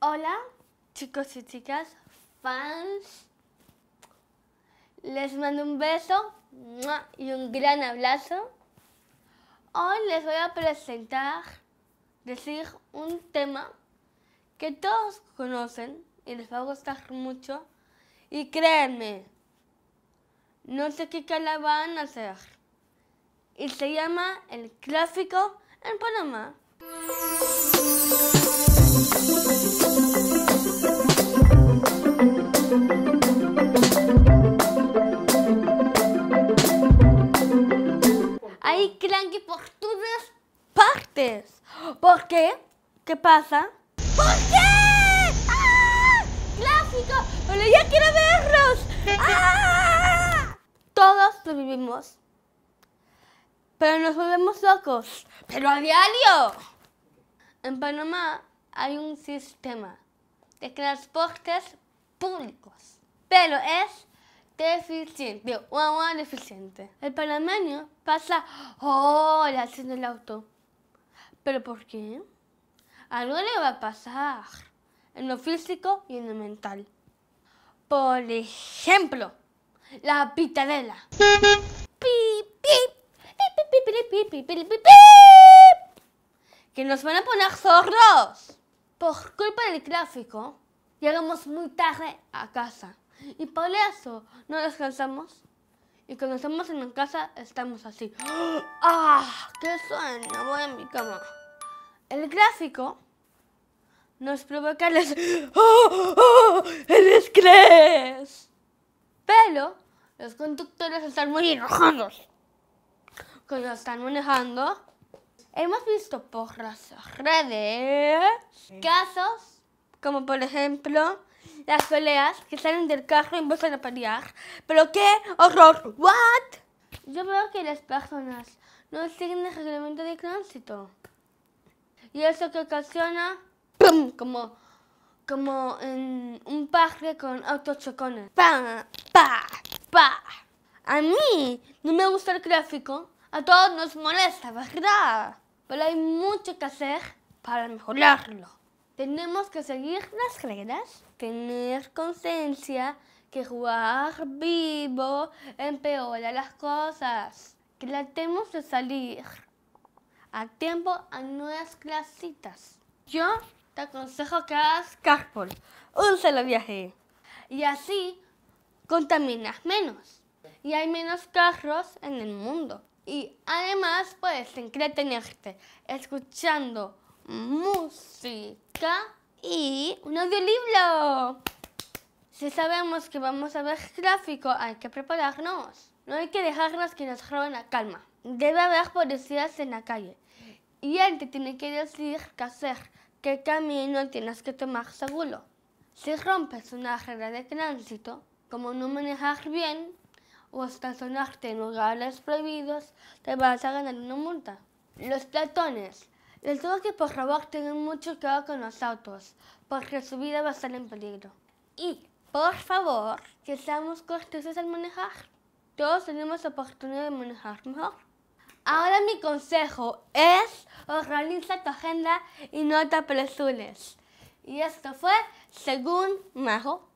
Hola, chicos y chicas, fans. Les mando un beso y un gran abrazo. Hoy les voy a presentar, decir un tema que todos conocen y les va a gustar mucho. Y créanme, no sé qué cara van a hacer. Y se llama el clásico en Panamá. Hay cranky por todas partes. ¿Por qué? ¿Qué pasa? ¿Por qué? ¡Ah! ¡Gráfico! clásico pero yo quiero verlos! ¡Ah! Todos lo vivimos. Pero nos volvemos locos. ¡Pero a diario! En Panamá hay un sistema de transportes públicos. Pero es deficiente, un agua deficiente. El panameño pasa horas en el auto. ¿Pero por qué? Algo le va a pasar en lo físico y en lo mental. Por ejemplo, la pitadela. Que nos van a poner zorros. Por culpa del tráfico, llegamos muy tarde a casa y Paulazo, no descansamos. Y cuando estamos en casa, estamos así. ¡Ah! ¡Qué suena! Voy a mi cama. El gráfico nos provoca el es... ¡Oh, oh, el Pero los conductores están muy enojados cuando están manejando. Hemos visto por las redes casos como por ejemplo las peleas que salen del carro y empiezan a pelear. Pero qué horror, what? Yo veo que las personas no siguen el reglamento de tránsito. Y eso que ocasiona, como, como en un parque con autos chocones. ¡Pa! ¡Pa! ¡Pa! A mí no me gusta el gráfico, a todos nos molesta, ¿verdad? Pero hay mucho que hacer para mejorarlo. Tenemos que seguir las reglas, tener conciencia que jugar vivo empeora las cosas. Tratemos de salir a tiempo a nuevas clasitas. Yo te aconsejo que hagas carpool, un solo viaje. Y así contaminas menos. Y hay menos carros en el mundo. Y además puedes entretenerte escuchando música y un audiolibro. Si sabemos que vamos a ver gráfico, hay que prepararnos. No hay que dejarnos que nos roben la calma. Debe haber policías en la calle. Y él te tiene que decir qué hacer, qué camino tienes que tomar seguro. Si rompes una regla de tránsito, como no manejar bien o estacionarte en lugares prohibidos, te vas a ganar una multa. Los platones les digo que por favor tengan mucho cuidado con los autos, porque su vida va a estar en peligro. Y, por favor, que seamos corteses al manejar. Todos tenemos oportunidad de manejar mejor. Ahora mi consejo es organiza tu agenda y no te apresures. Y esto fue Según Majo.